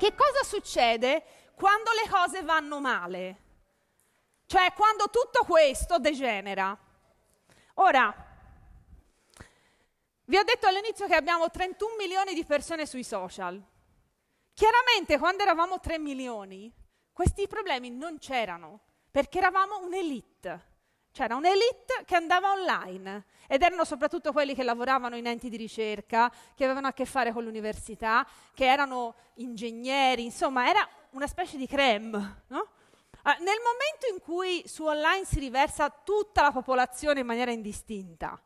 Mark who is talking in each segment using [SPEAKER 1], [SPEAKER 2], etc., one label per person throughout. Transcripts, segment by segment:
[SPEAKER 1] Che cosa succede quando le cose vanno male? Cioè quando tutto questo degenera. Ora, vi ho detto all'inizio che abbiamo 31 milioni di persone sui social. Chiaramente quando eravamo 3 milioni, questi problemi non c'erano, perché eravamo un'elite. C'era un'elite che andava online ed erano soprattutto quelli che lavoravano in enti di ricerca, che avevano a che fare con l'università, che erano ingegneri, insomma era una specie di creme. No? Ah, nel momento in cui su online si riversa tutta la popolazione in maniera indistinta,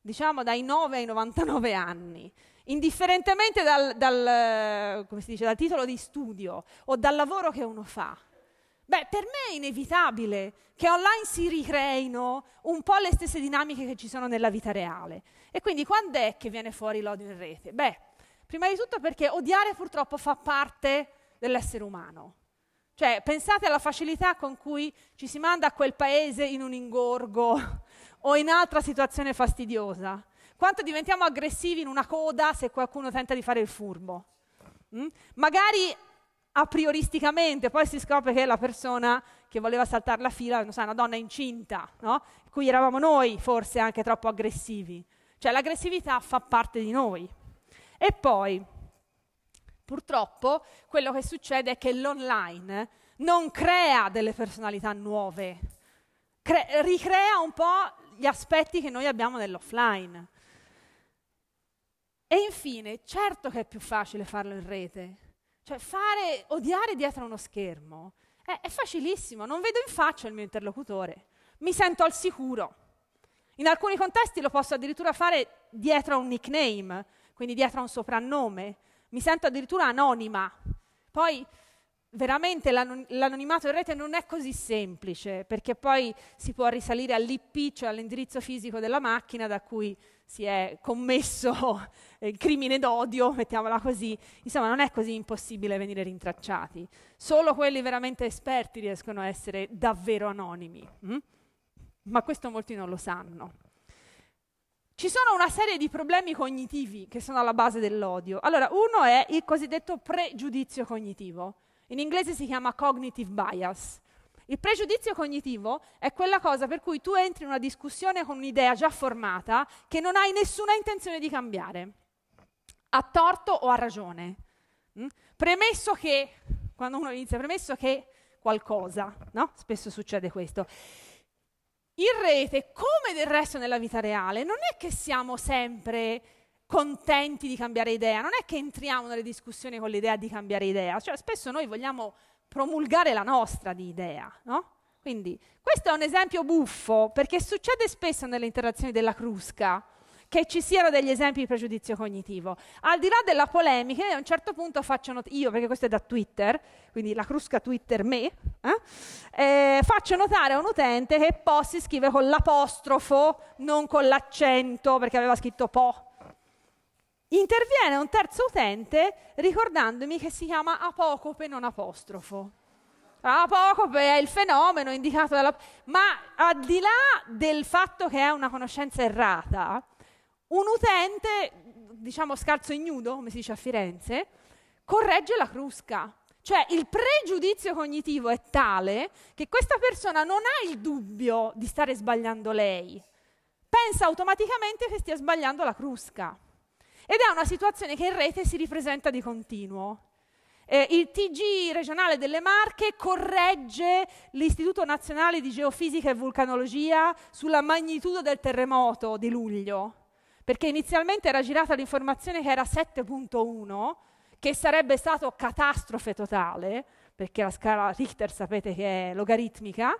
[SPEAKER 1] diciamo dai 9 ai 99 anni, indifferentemente dal, dal, dice, dal titolo di studio o dal lavoro che uno fa, Beh, per me è inevitabile che online si ricreino un po' le stesse dinamiche che ci sono nella vita reale. E quindi quando è che viene fuori l'odio in rete? Beh, prima di tutto perché odiare purtroppo fa parte dell'essere umano. Cioè, pensate alla facilità con cui ci si manda a quel paese in un ingorgo o in altra situazione fastidiosa. Quanto diventiamo aggressivi in una coda se qualcuno tenta di fare il furbo. Mm? Magari a prioristicamente, poi si scopre che la persona che voleva saltare la fila, non so, una donna incinta, no? Cui eravamo noi forse anche troppo aggressivi. Cioè l'aggressività fa parte di noi. E poi, purtroppo, quello che succede è che l'online non crea delle personalità nuove, cre- ricrea un po' gli aspetti che noi abbiamo nell'offline. E infine, certo che è più facile farlo in rete, cioè fare, odiare dietro uno schermo è, è facilissimo, non vedo in faccia il mio interlocutore, mi sento al sicuro. In alcuni contesti lo posso addirittura fare dietro a un nickname, quindi dietro a un soprannome, mi sento addirittura anonima. Poi veramente l'anon- l'anonimato in rete non è così semplice, perché poi si può risalire all'IP, cioè all'indirizzo fisico della macchina da cui si è commesso il crimine d'odio, mettiamola così. Insomma, non è così impossibile venire rintracciati. Solo quelli veramente esperti riescono a essere davvero anonimi. Hm? Ma questo molti non lo sanno. Ci sono una serie di problemi cognitivi che sono alla base dell'odio. Allora, uno è il cosiddetto pregiudizio cognitivo in inglese si chiama cognitive bias. Il pregiudizio cognitivo è quella cosa per cui tu entri in una discussione con un'idea già formata che non hai nessuna intenzione di cambiare, a torto o a ragione. Mm? Premesso che, quando uno inizia, premesso che qualcosa, no? Spesso succede questo. In rete, come del resto nella vita reale, non è che siamo sempre contenti di cambiare idea, non è che entriamo nelle discussioni con l'idea di cambiare idea, cioè spesso noi vogliamo promulgare la nostra di idea, no? Quindi questo è un esempio buffo perché succede spesso nelle interazioni della crusca che ci siano degli esempi di pregiudizio cognitivo. Al di là della polemica, a un certo punto faccio notare, io, perché questo è da Twitter, quindi la crusca Twitter me, eh? Eh, faccio notare a un utente che Po si scrive con l'apostrofo, non con l'accento, perché aveva scritto Po interviene un terzo utente ricordandomi che si chiama apocope non apostrofo. Apocope è il fenomeno indicato dalla... Ma al di là del fatto che è una conoscenza errata, un utente, diciamo scarso ignudo, come si dice a Firenze, corregge la crusca. Cioè il pregiudizio cognitivo è tale che questa persona non ha il dubbio di stare sbagliando lei, pensa automaticamente che stia sbagliando la crusca. Ed è una situazione che in rete si ripresenta di continuo. Eh, il TG regionale delle Marche corregge l'Istituto Nazionale di Geofisica e Vulcanologia sulla magnitudo del terremoto di luglio, perché inizialmente era girata l'informazione che era 7.1, che sarebbe stato catastrofe totale, perché la scala Richter sapete che è logaritmica.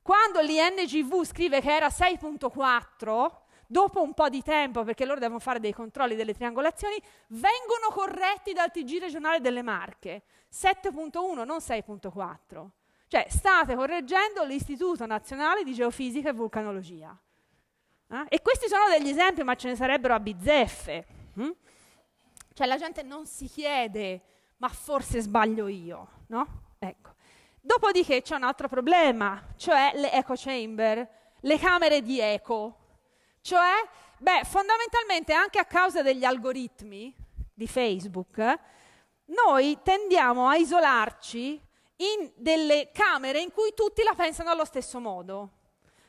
[SPEAKER 1] Quando l'INGV scrive che era 6.4, dopo un po' di tempo, perché loro devono fare dei controlli delle triangolazioni, vengono corretti dal TG regionale delle Marche, 7.1, non 6.4. Cioè, state correggendo l'Istituto Nazionale di Geofisica e Vulcanologia. Eh? E questi sono degli esempi, ma ce ne sarebbero a bizzeffe. Hm? Cioè, la gente non si chiede, ma forse sbaglio io, no? Ecco. Dopodiché c'è un altro problema, cioè le eco chamber, le camere di eco, cioè, beh, fondamentalmente anche a causa degli algoritmi di Facebook, noi tendiamo a isolarci in delle camere in cui tutti la pensano allo stesso modo.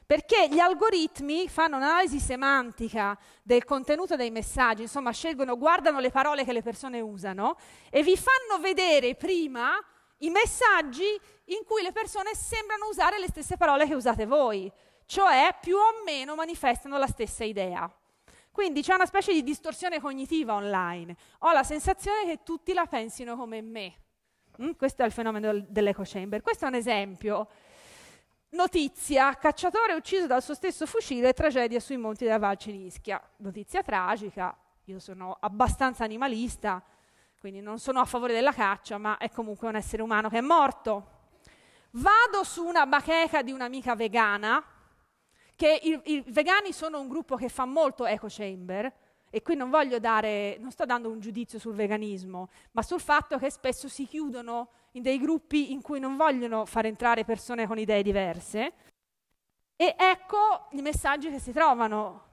[SPEAKER 1] Perché gli algoritmi fanno un'analisi semantica del contenuto dei messaggi, insomma, scelgono, guardano le parole che le persone usano e vi fanno vedere prima i messaggi in cui le persone sembrano usare le stesse parole che usate voi cioè più o meno manifestano la stessa idea. Quindi c'è una specie di distorsione cognitiva online. Ho la sensazione che tutti la pensino come me. Mm? Questo è il fenomeno dell'eco chamber. Questo è un esempio. Notizia, cacciatore ucciso dal suo stesso fucile, tragedia sui monti della Val Cinischia. Notizia tragica, io sono abbastanza animalista, quindi non sono a favore della caccia, ma è comunque un essere umano che è morto. Vado su una bacheca di un'amica vegana, che i, vegani sono un gruppo che fa molto eco chamber, e qui non voglio dare, non sto dando un giudizio sul veganismo, ma sul fatto che spesso si chiudono in dei gruppi in cui non vogliono far entrare persone con idee diverse. E ecco i messaggi che si trovano.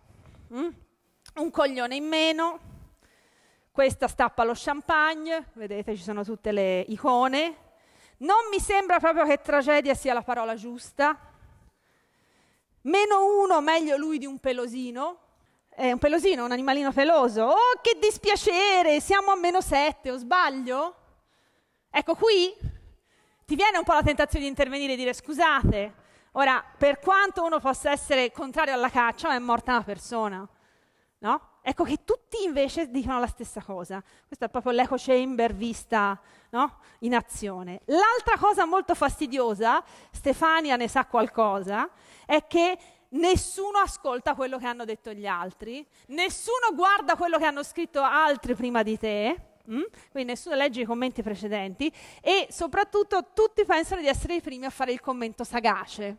[SPEAKER 1] Mm? Un coglione in meno, questa stappa lo champagne, vedete ci sono tutte le icone. Non mi sembra proprio che tragedia sia la parola giusta, Meno uno, meglio lui di un pelosino. È eh, un pelosino, un animalino peloso. Oh, che dispiacere, siamo a meno sette, o sbaglio? Ecco qui ti viene un po' la tentazione di intervenire e dire scusate. Ora, per quanto uno possa essere contrario alla caccia, è morta una persona, no? Ecco che tutti invece dicono la stessa cosa. Questa è proprio l'echo chamber vista no? in azione. L'altra cosa molto fastidiosa, Stefania ne sa qualcosa, è che nessuno ascolta quello che hanno detto gli altri, nessuno guarda quello che hanno scritto altri prima di te. Mm? Quindi nessuno legge i commenti precedenti e soprattutto tutti pensano di essere i primi a fare il commento sagace.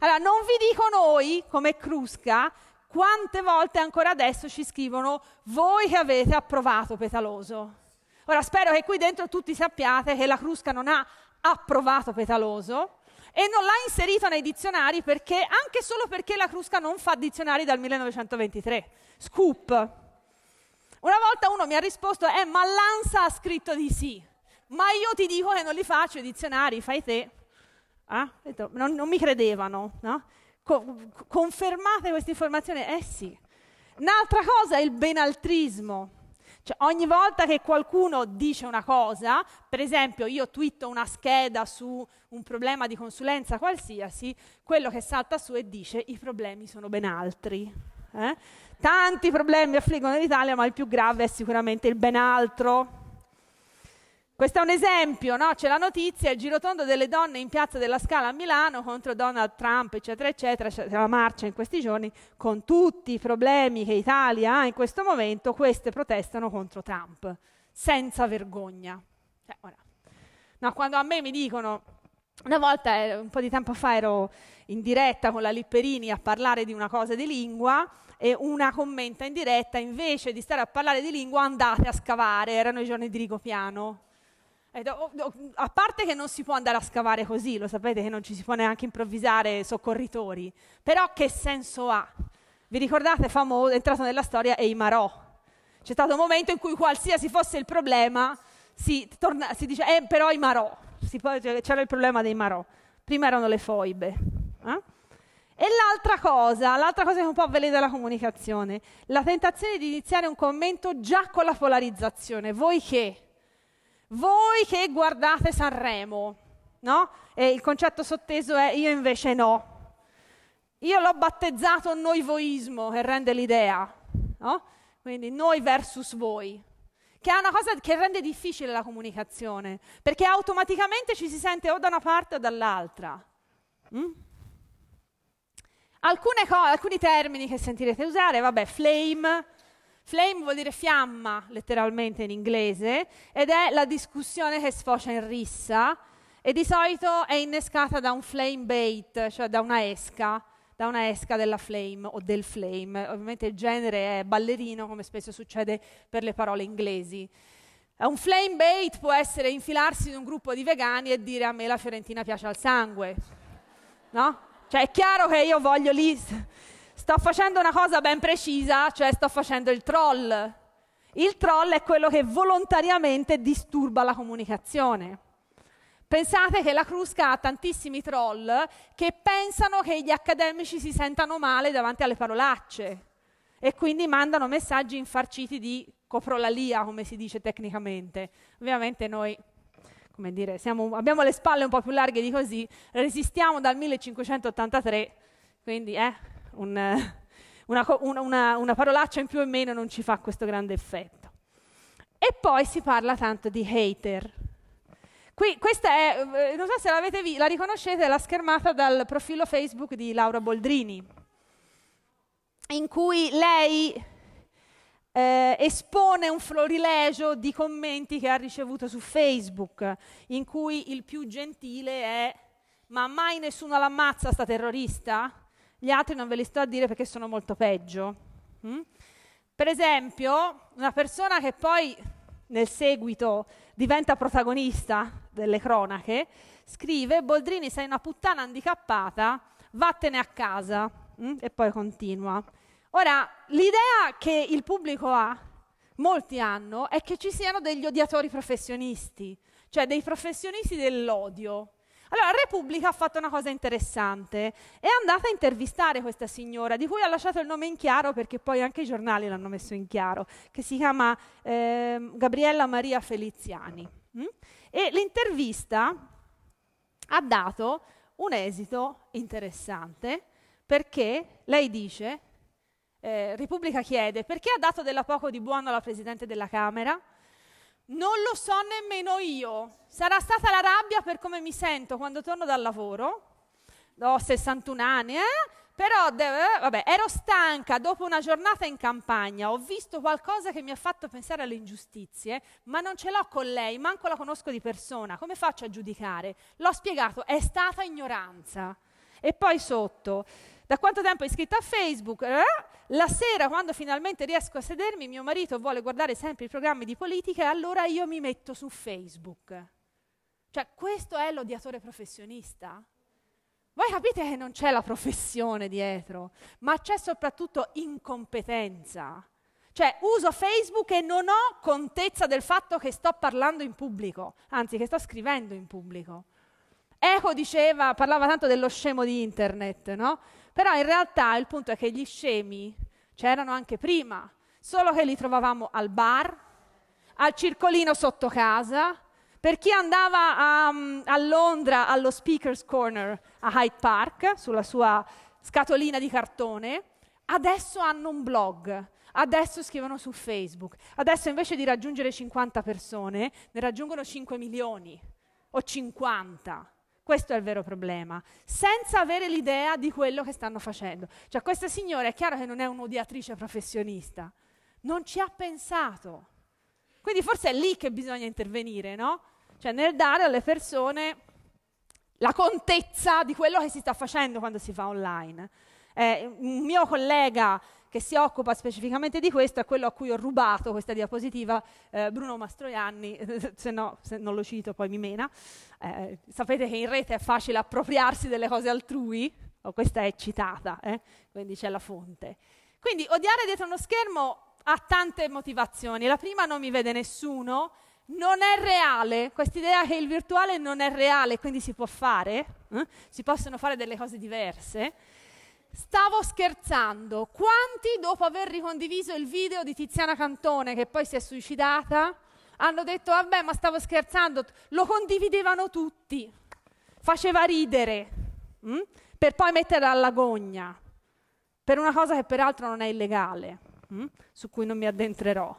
[SPEAKER 1] Allora, non vi dico noi, come Crusca, quante volte ancora adesso ci scrivono voi che avete approvato Petaloso. Ora spero che qui dentro tutti sappiate che la Crusca non ha approvato Petaloso e non l'ha inserito nei dizionari perché, anche solo perché la Crusca non fa dizionari dal 1923. Scoop. Una volta uno mi ha risposto, eh ma l'ANSA ha scritto di sì, ma io ti dico che non li faccio i dizionari, fai te. Eh? Non, non, mi credevano. No? Co- confermate questa informazione? Eh sì. Un'altra cosa è il benaltrismo. Cioè, ogni volta che qualcuno dice una cosa, per esempio io twitto una scheda su un problema di consulenza qualsiasi, quello che salta su e dice i problemi sono ben altri. Eh? Tanti problemi affliggono l'Italia, ma il più grave è sicuramente il ben altro. Questo è un esempio, no? c'è la notizia, il girotondo delle donne in Piazza della Scala a Milano contro Donald Trump, eccetera, eccetera, c'è la marcia in questi giorni, con tutti i problemi che Italia ha in questo momento, queste protestano contro Trump, senza vergogna. Cioè, ora, no, quando a me mi dicono, una volta, eh, un po' di tempo fa, ero in diretta con la Lipperini a parlare di una cosa di lingua, e una commenta in diretta, invece di stare a parlare di lingua andate a scavare, erano i giorni di Rigopiano a parte che non si può andare a scavare così, lo sapete che non ci si può neanche improvvisare soccorritori, però che senso ha? Vi ricordate, famoso, è entrato nella storia e i Marò. C'è stato un momento in cui qualsiasi fosse il problema si, torna, si dice, eh, però Eimarò, cioè, c'era il problema dei Marò, prima erano le foibe. Eh? E l'altra cosa, l'altra cosa che un po' avvelena la comunicazione, la tentazione di iniziare un commento già con la polarizzazione. Voi che? voi che guardate Sanremo, no? E il concetto sotteso è io invece no. Io l'ho battezzato noi voismo che rende l'idea, no? Quindi noi versus voi, che è una cosa che rende difficile la comunicazione, perché automaticamente ci si sente o da una parte o dall'altra. Mm? Co- alcuni termini che sentirete usare, vabbè, flame, Flame vuol dire fiamma, letteralmente in inglese, ed è la discussione che sfocia in rissa e di solito è innescata da un flame bait, cioè da una esca, da una esca della flame o del flame. Ovviamente il genere è ballerino, come spesso succede per le parole inglesi. Un flame bait può essere infilarsi in un gruppo di vegani e dire a me la fiorentina piace al sangue, no? Cioè è chiaro che io voglio lì sto facendo una cosa ben precisa, cioè sto facendo il troll. Il troll è quello che volontariamente disturba la comunicazione. Pensate che la Crusca ha tantissimi troll che pensano che gli accademici si sentano male davanti alle parolacce e quindi mandano messaggi infarciti di coprolalia, come si dice tecnicamente. Ovviamente noi come dire, siamo, abbiamo le spalle un po' più larghe di così, resistiamo dal 1583, quindi eh, un, una, una, una parolaccia in più o in meno non ci fa questo grande effetto. E poi si parla tanto di hater. Qui, questa è, eh, non so se vi, la riconoscete, la schermata dal profilo Facebook di Laura Boldrini, in cui lei eh, espone un florilegio di commenti che ha ricevuto su Facebook, in cui il più gentile è ma mai nessuno l'ammazza sta terrorista? gli altri non ve li sto a dire perché sono molto peggio. Mm? Per esempio, una persona che poi nel seguito diventa protagonista delle cronache, scrive Boldrini sei una puttana handicappata, vattene a casa mm? e poi continua. Ora, l'idea che il pubblico ha, molti hanno, è che ci siano degli odiatori professionisti, cioè dei professionisti dell'odio. Allora, Repubblica ha fatto una cosa interessante, è andata a intervistare questa signora, di cui ha lasciato il nome in chiaro perché poi anche i giornali l'hanno messo in chiaro, che si chiama eh, Gabriella Maria Feliziani. Mm? E l'intervista ha dato un esito interessante perché lei dice, eh, Repubblica chiede perché ha dato della poco di buono alla Presidente della Camera, non lo so nemmeno io. Sarà stata la rabbia per come mi sento quando torno dal lavoro. Ho 61 anni, eh? Però eh, vabbè, ero stanca dopo una giornata in campagna, ho visto qualcosa che mi ha fatto pensare alle ingiustizie, ma non ce l'ho con lei, manco la conosco di persona, come faccio a giudicare? L'ho spiegato, è stata ignoranza. E poi sotto, da quanto tempo è iscritta a Facebook? Eh? La sera, quando finalmente riesco a sedermi, mio marito vuole guardare sempre i programmi di politica e allora io mi metto su Facebook. Cioè, questo è l'odiatore professionista? Voi capite che non c'è la professione dietro, ma c'è soprattutto incompetenza. Cioè, uso Facebook e non ho contezza del fatto che sto parlando in pubblico, anzi che sto scrivendo in pubblico. Eco diceva, parlava tanto dello scemo di internet, no? Però in realtà il punto è che gli scemi C'erano anche prima, solo che li trovavamo al bar, al circolino sotto casa, per chi andava a, mm, a Londra allo Speaker's Corner a Hyde Park, sulla sua scatolina di cartone, adesso hanno un blog, adesso scrivono su Facebook, adesso invece di raggiungere 50 persone ne raggiungono 5 milioni o 50. Questo è il vero problema, senza avere l'idea di quello che stanno facendo. Cioè questa signora è chiaro che non è un'odiatrice professionista, non ci ha pensato. Quindi forse è lì che bisogna intervenire, no? Cioè nel dare alle persone la contezza di quello che si sta facendo quando si fa online. Eh, un mio collega che si occupa specificamente di questo è quello a cui ho rubato questa diapositiva eh, Bruno Mastroianni, se no se non lo cito poi mi mena. Eh, sapete che in rete è facile appropriarsi delle cose altrui, oh, questa è citata, eh? quindi c'è la fonte. Quindi odiare dietro uno schermo ha tante motivazioni. La prima non mi vede nessuno, non è reale, quest'idea che il virtuale non è reale, quindi si può fare, eh? si possono fare delle cose diverse. Stavo scherzando. Quanti, dopo aver ricondiviso il video di Tiziana Cantone, che poi si è suicidata, hanno detto, vabbè, ma stavo scherzando, lo condividevano tutti, faceva ridere, mh? Mm? per poi metterla alla gogna. per una cosa che peraltro non è illegale, mh? Mm? su cui non mi addentrerò.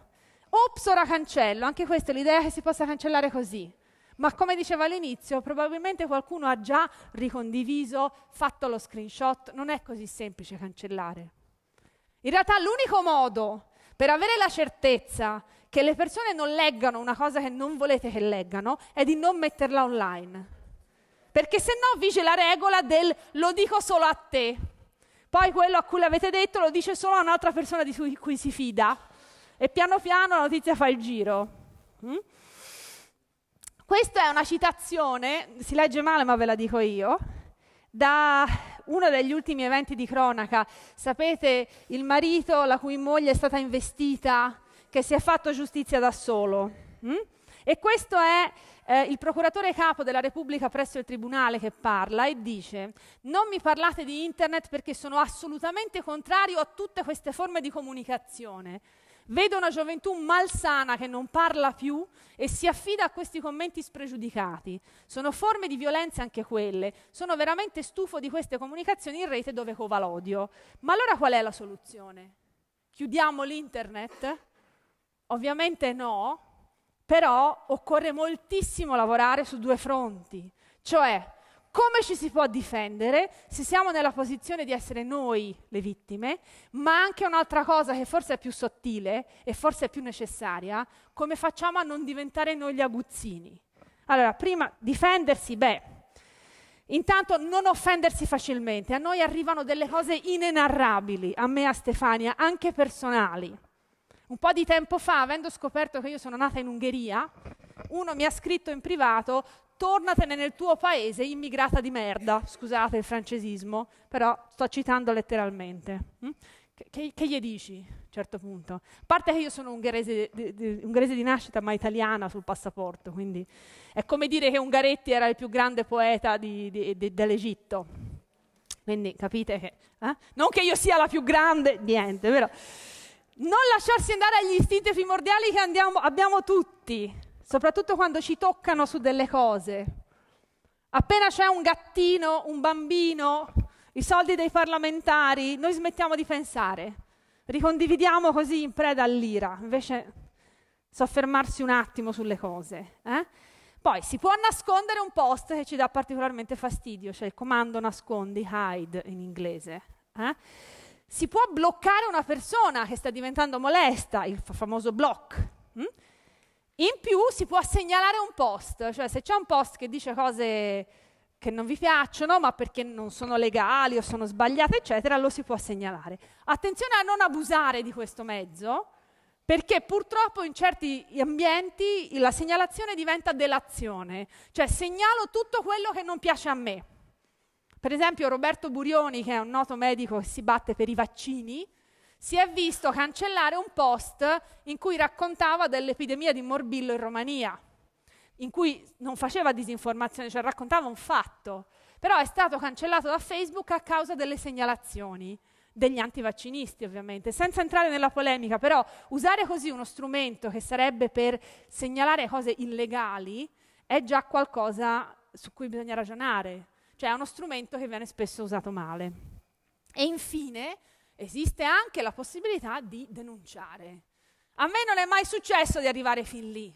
[SPEAKER 1] Ops, ora cancello, anche questa è l'idea che si possa cancellare così ma come diceva all'inizio, probabilmente qualcuno ha già ricondiviso, fatto lo screenshot, non è così semplice cancellare. In realtà l'unico modo per avere la certezza che le persone non leggano una cosa che non volete che leggano è di non metterla online. Perché se no vige la regola del lo dico solo a te. Poi quello a cui l'avete detto lo dice solo a un'altra persona di cui si fida. E piano piano la notizia fa il giro. Mm? Questa è una citazione, si legge male ma ve la dico io, da uno degli ultimi eventi di cronaca. Sapete, il marito la cui moglie è stata investita, che si è fatto giustizia da solo. Mm? E questo è eh, il procuratore capo della Repubblica presso il Tribunale che parla e dice non mi parlate di Internet perché sono assolutamente contrario a tutte queste forme di comunicazione. Vedo una gioventù malsana che non parla più e si affida a questi commenti spregiudicati. Sono forme di violenza anche quelle. Sono veramente stufo di queste comunicazioni in rete dove cova l'odio. Ma allora qual è la soluzione? Chiudiamo l'internet? Ovviamente no, però occorre moltissimo lavorare su due fronti, cioè come ci si può difendere se siamo nella posizione di essere noi le vittime, ma anche un'altra cosa che forse è più sottile e forse è più necessaria, come facciamo a non diventare noi gli aguzzini. Allora, prima difendersi, beh, intanto non offendersi facilmente, a noi arrivano delle cose inenarrabili, a me e a Stefania, anche personali. Un po' di tempo fa, avendo scoperto che io sono nata in Ungheria, uno mi ha scritto in privato, tornatene nel tuo paese, immigrata di merda, scusate il francesismo, però sto citando letteralmente. Mm? Che, che, gli dici a un certo punto? A parte che io sono ungherese di, di, ungherese di nascita ma italiana sul passaporto, quindi è come dire che Ungaretti era il più grande poeta di, dell'Egitto. Quindi capite che... Eh? Non che io sia la più grande, niente, però... Non lasciarsi andare agli istinti primordiali che andiamo, abbiamo tutti soprattutto quando ci toccano su delle cose. Appena c'è un gattino, un bambino, i soldi dei parlamentari, noi smettiamo di pensare, ricondividiamo così in preda all'ira, invece soffermarsi un attimo sulle cose. Eh? Poi si può nascondere un post che ci dà particolarmente fastidio, cioè il comando nascondi, hide in inglese. Eh? Si può bloccare una persona che sta diventando molesta, il famoso block. In più si può segnalare un post, cioè se c'è un post che dice cose che non vi piacciono, ma perché non sono legali o sono sbagliate, eccetera, lo si può segnalare. Attenzione a non abusare di questo mezzo, perché purtroppo in certi ambienti la segnalazione diventa delazione, cioè segnalo tutto quello che non piace a me. Per esempio Roberto Burioni, che è un noto medico che si batte per i vaccini, si è visto cancellare un post in cui raccontava dell'epidemia di morbillo in Romania, in cui non faceva disinformazione, cioè raccontava un fatto, però è stato cancellato da Facebook a causa delle segnalazioni degli antivaccinisti ovviamente, senza entrare nella polemica, però usare così uno strumento che sarebbe per segnalare cose illegali è già qualcosa su cui bisogna ragionare, cioè è uno strumento che viene spesso usato male. E infine esiste anche la possibilità di denunciare. A me non è mai successo di arrivare fin lì,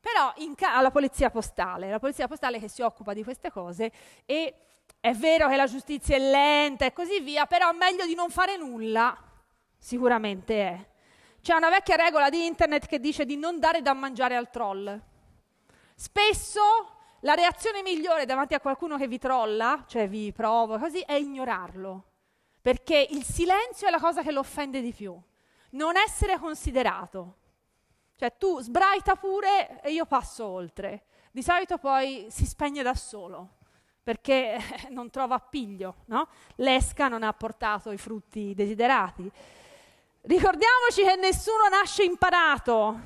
[SPEAKER 1] però ca- alla polizia postale, la polizia postale che si occupa di queste cose e è vero che la giustizia è lenta e così via, però meglio di non fare nulla sicuramente è. C'è una vecchia regola di internet che dice di non dare da mangiare al troll. Spesso la reazione migliore davanti a qualcuno che vi trolla, cioè vi provoca così, è ignorarlo perché il silenzio è la cosa che lo offende di più. Non essere considerato. Cioè tu sbraita pure e io passo oltre. Di solito poi si spegne da solo perché non trova appiglio, no? L'esca non ha portato i frutti desiderati. Ricordiamoci che nessuno nasce imparato,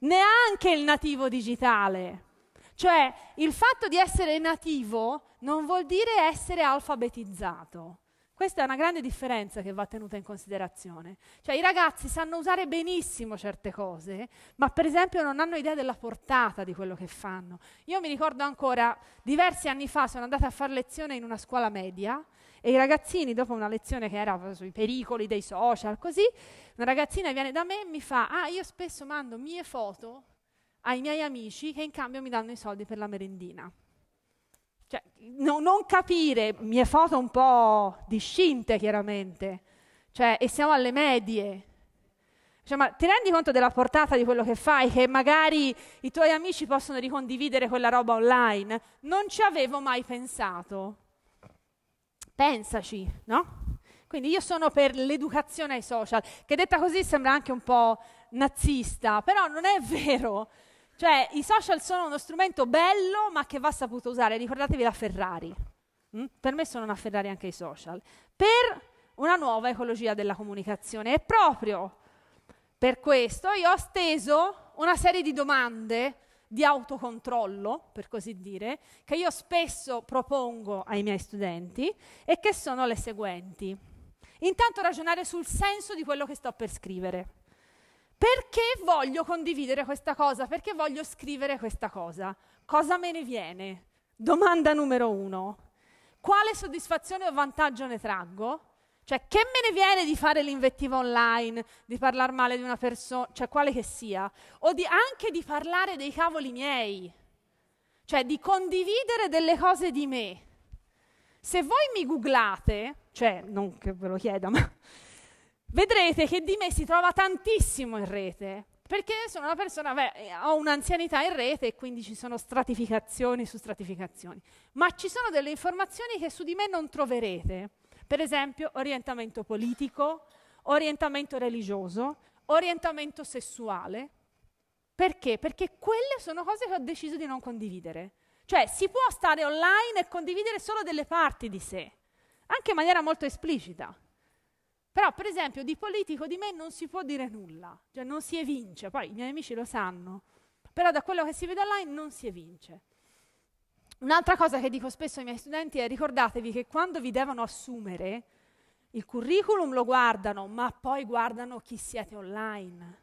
[SPEAKER 1] neanche il nativo digitale. Cioè, il fatto di essere nativo non vuol dire essere alfabetizzato. Questa è una grande differenza che va tenuta in considerazione. Cioè i ragazzi sanno usare benissimo certe cose, ma per esempio non hanno idea della portata di quello che fanno. Io mi ricordo ancora, diversi anni fa sono andata a fare lezione in una scuola media e i ragazzini, dopo una lezione che era sui pericoli dei social, così, una ragazzina viene da me e mi fa, ah io spesso mando mie foto ai miei amici che in cambio mi danno i soldi per la merendina. Cioè, no, non capire, mie foto un po' discinte chiaramente, cioè, e siamo alle medie. Cioè, ma ti rendi conto della portata di quello che fai, che magari i tuoi amici possono ricondividere quella roba online? Non ci avevo mai pensato. Pensaci, no? Quindi io sono per l'educazione ai social, che detta così sembra anche un po' nazista, però non è vero. Cioè, i social sono uno strumento bello, ma che va saputo usare. Ricordatevi la Ferrari. Mm? Per me sono una Ferrari anche i social. Per una nuova ecologia della comunicazione. E proprio per questo io ho steso una serie di domande di autocontrollo, per così dire, che io spesso propongo ai miei studenti e che sono le seguenti. Intanto ragionare sul senso di quello che sto per scrivere. Perché voglio condividere questa cosa? Perché voglio scrivere questa cosa? Cosa me ne viene? Domanda numero uno. Quale soddisfazione o vantaggio ne traggo? Cioè, che me ne viene di fare l'invettiva online, di parlare male di una persona, cioè quale che sia, o di, anche di parlare dei cavoli miei, cioè di condividere delle cose di me. Se voi mi googlate, cioè non che ve lo chieda, ma vedrete che di me si trova tantissimo in rete, perché sono una persona, beh, eh, ho un'anzianità in rete e quindi ci sono stratificazioni su stratificazioni, ma ci sono delle informazioni che su di me non troverete, per esempio orientamento politico, orientamento religioso, orientamento sessuale. Perché? Perché quelle sono cose che ho deciso di non condividere. Cioè si può stare online e condividere solo delle parti di sé, anche in maniera molto esplicita. Però, per esempio, di politico di me non si può dire nulla, cioè non si evince, poi i miei amici lo sanno, però da quello che si vede online non si evince. Un'altra cosa che dico spesso ai miei studenti è ricordatevi che quando vi devono assumere, il curriculum lo guardano, ma poi guardano chi siete online.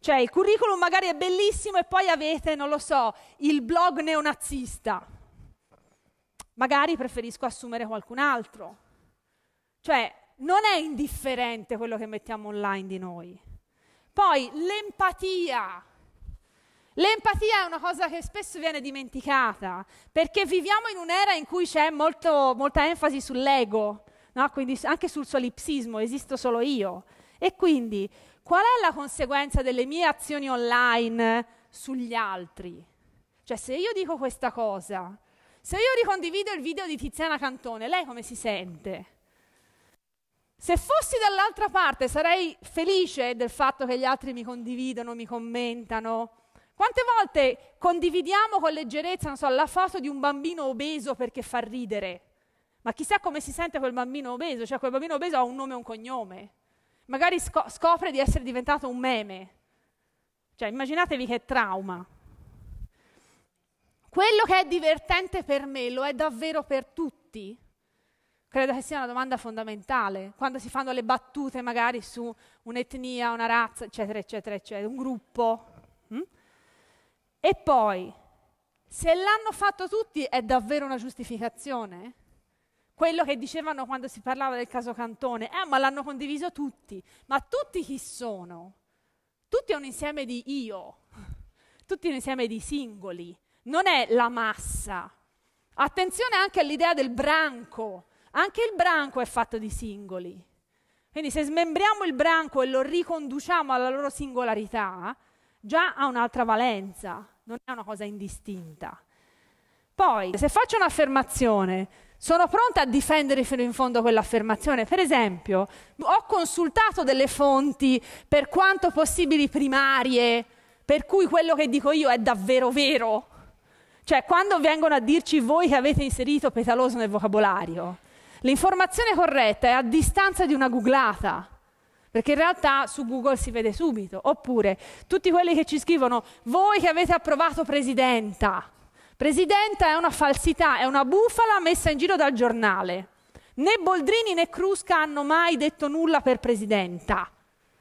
[SPEAKER 1] Cioè il curriculum magari è bellissimo e poi avete, non lo so, il blog neonazista. Magari preferisco assumere qualcun altro. Cioè non è indifferente quello che mettiamo online di noi. Poi l'empatia. L'empatia è una cosa che spesso viene dimenticata, perché viviamo in un'era in cui c'è molto, molta enfasi sull'ego, no? quindi anche sul solipsismo, esisto solo io. E quindi qual è la conseguenza delle mie azioni online sugli altri? Cioè se io dico questa cosa, se io ricondivido il video di Tiziana Cantone, lei come si sente? Se fossi dall'altra parte sarei felice del fatto che gli altri mi condividono, mi commentano. Quante volte condividiamo con leggerezza, so, la foto di un bambino obeso perché fa ridere? Ma chissà come si sente quel bambino obeso, cioè quel bambino obeso ha un nome e un cognome. Magari sco- scopre di essere diventato un meme. Cioè, immaginatevi che trauma. Quello che è divertente per me lo è davvero per tutti credo che sia una domanda fondamentale. Quando si fanno le battute magari su un'etnia, una razza, eccetera, eccetera, eccetera, un gruppo. Hm? E poi, se l'hanno fatto tutti, è davvero una giustificazione? Quello che dicevano quando si parlava del caso Cantone, eh, ma l'hanno condiviso tutti. Ma tutti chi sono? Tutti è un insieme di io, tutti è un insieme di singoli, non è la massa. Attenzione anche all'idea del branco, anche il branco è fatto di singoli. Quindi se smembriamo il branco e lo riconduciamo alla loro singolarità, già ha un'altra valenza, non è una cosa indistinta. Poi, se faccio un'affermazione, sono pronta a difendere fino in fondo quell'affermazione. Per esempio, ho consultato delle fonti per quanto possibili primarie, per cui quello che dico io è davvero vero. Cioè, quando vengono a dirci voi che avete inserito petaloso nel vocabolario, L'informazione corretta è a distanza di una googlata, perché in realtà su Google si vede subito. Oppure tutti quelli che ci scrivono, voi che avete approvato Presidenta. Presidenta è una falsità, è una bufala messa in giro dal giornale. Né Boldrini né Crusca hanno mai detto nulla per Presidenta.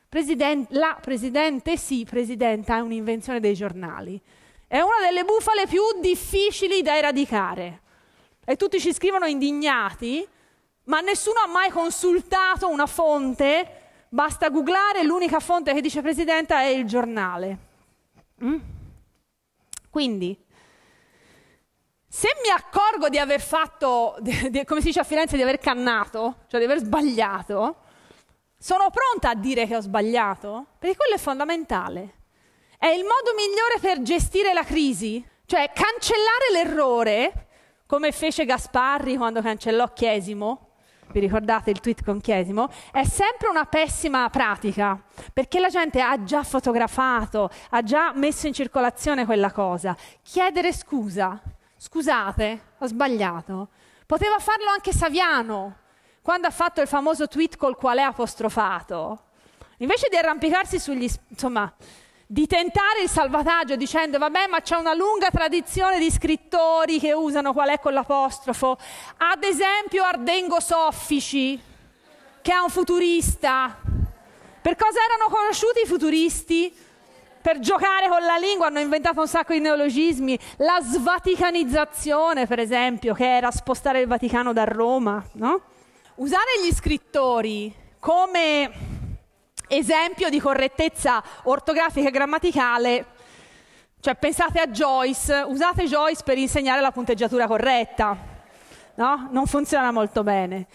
[SPEAKER 1] President, la Presidente sì, Presidenta è un'invenzione dei giornali. È una delle bufale più difficili da eradicare. E tutti ci scrivono indignati ma nessuno ha mai consultato una fonte, basta googlare, l'unica fonte che dice Presidenta è il giornale. Mm? Quindi, se mi accorgo di aver fatto, di, di, come si dice a Firenze, di aver cannato, cioè di aver sbagliato, sono pronta a dire che ho sbagliato? Perché quello è fondamentale. È il modo migliore per gestire la crisi, cioè cancellare l'errore, come fece Gasparri quando cancellò Chiesimo, vi ricordate il tweet con Chiesimo, è sempre una pessima pratica, perché la gente ha già fotografato, ha già messo in circolazione quella cosa. Chiedere scusa, scusate, ho sbagliato. Poteva farlo anche Saviano, quando ha fatto il famoso tweet col quale è apostrofato. Invece di arrampicarsi sugli... insomma, di tentare il salvataggio dicendo vabbè ma c'è una lunga tradizione di scrittori che usano qual è con l'apostrofo, ad esempio Ardengo Soffici, che è un futurista. Per cosa erano conosciuti i futuristi? Per giocare con la lingua hanno inventato un sacco di neologismi, la svaticanizzazione per esempio, che era spostare il Vaticano da Roma, no? Usare gli scrittori come esempio di correttezza ortografica e grammaticale. Cioè, pensate a Joyce, usate Joyce per insegnare la punteggiatura corretta, no? Non funziona molto bene.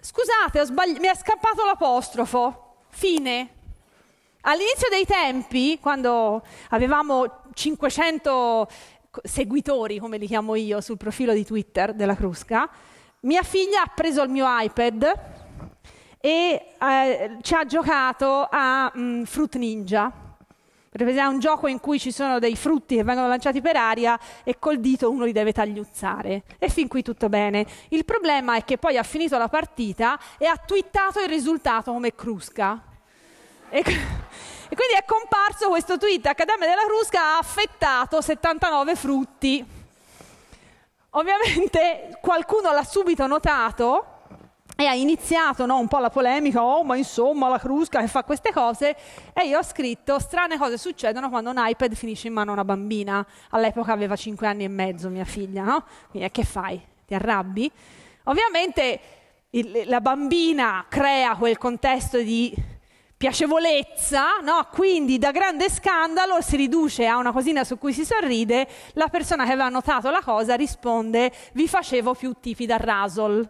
[SPEAKER 1] Scusate, sbagli- mi è scappato l'apostrofo. Fine. All'inizio dei tempi, quando avevamo 500 seguitori, come li chiamo io, sul profilo di Twitter della Crusca, mia figlia ha preso il mio iPad e eh, ci ha giocato a mh, mm, Fruit Ninja. Rappresenta un gioco in cui ci sono dei frutti che vengono lanciati per aria e col dito uno li deve tagliuzzare. E fin qui tutto bene. Il problema è che poi ha finito la partita e ha twittato il risultato come Crusca. E, e quindi è comparso questo tweet. Accademia della Crusca ha affettato 79 frutti. Ovviamente qualcuno l'ha subito notato e ha iniziato no, un po' la polemica, oh ma insomma la Crusca che fa queste cose, e io ho scritto strane cose succedono quando un iPad finisce in mano a una bambina, all'epoca aveva 5 anni e mezzo mia figlia, no? Quindi che fai? Ti arrabbi? Ovviamente il, la bambina crea quel contesto di piacevolezza, no? quindi da grande scandalo si riduce a una cosina su cui si sorride, la persona che aveva notato la cosa risponde vi facevo più tipi da Rasol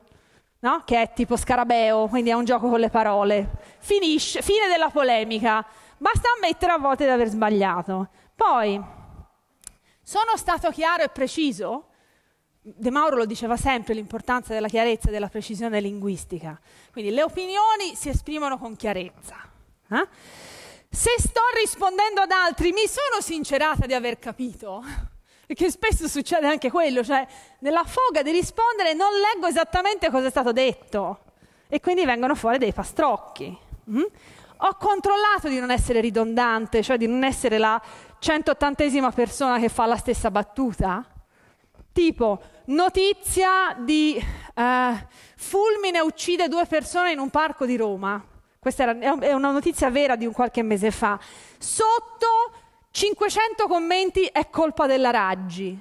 [SPEAKER 1] no? che è tipo scarabeo, quindi è un gioco con le parole. Finisce, fine della polemica. Basta ammettere a volte di aver sbagliato. Poi, sono stato chiaro e preciso? De Mauro lo diceva sempre l'importanza della chiarezza e della precisione linguistica. Quindi le opinioni si esprimono con chiarezza. Eh? Se sto rispondendo ad altri, mi sono sincerata di aver capito? Perché spesso succede anche quello, cioè nella foga di rispondere non leggo esattamente cosa è stato detto e quindi vengono fuori dei pastrocchi. Mm? Ho controllato di non essere ridondante, cioè di non essere la centottantesima persona che fa la stessa battuta. Tipo, notizia di eh, fulmine uccide due persone in un parco di Roma. Questa era, è una notizia vera di un qualche mese fa. Sotto 500 commenti è colpa della Raggi.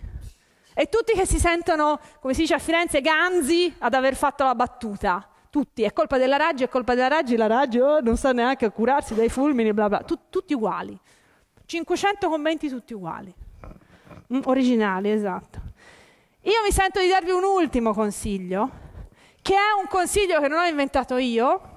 [SPEAKER 1] E tutti che si sentono, come si dice a Firenze, ganzi ad aver fatto la battuta. Tutti, è colpa della Raggi, è colpa della Raggi, la Raggi oh, non sa neanche curarsi dai fulmini, bla bla. Tut- tutti uguali. 500 commenti tutti uguali. Mm, originali, esatto. Io mi sento di darvi un ultimo consiglio, che è un consiglio che non ho inventato io,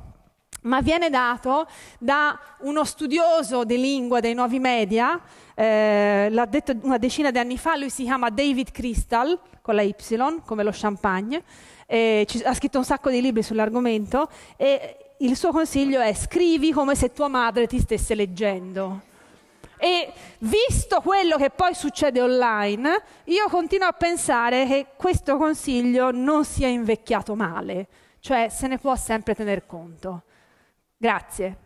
[SPEAKER 1] ma viene dato da uno studioso di lingua dei nuovi media, eh, l'ha detto una decina di anni fa, lui si chiama David Crystal, con la Y, come lo champagne, eh, ha scritto un sacco di libri sull'argomento e il suo consiglio è scrivi come se tua madre ti stesse leggendo. E visto quello che poi succede online, io continuo a pensare che questo consiglio non sia invecchiato male, cioè se ne può sempre tener conto. Grazie.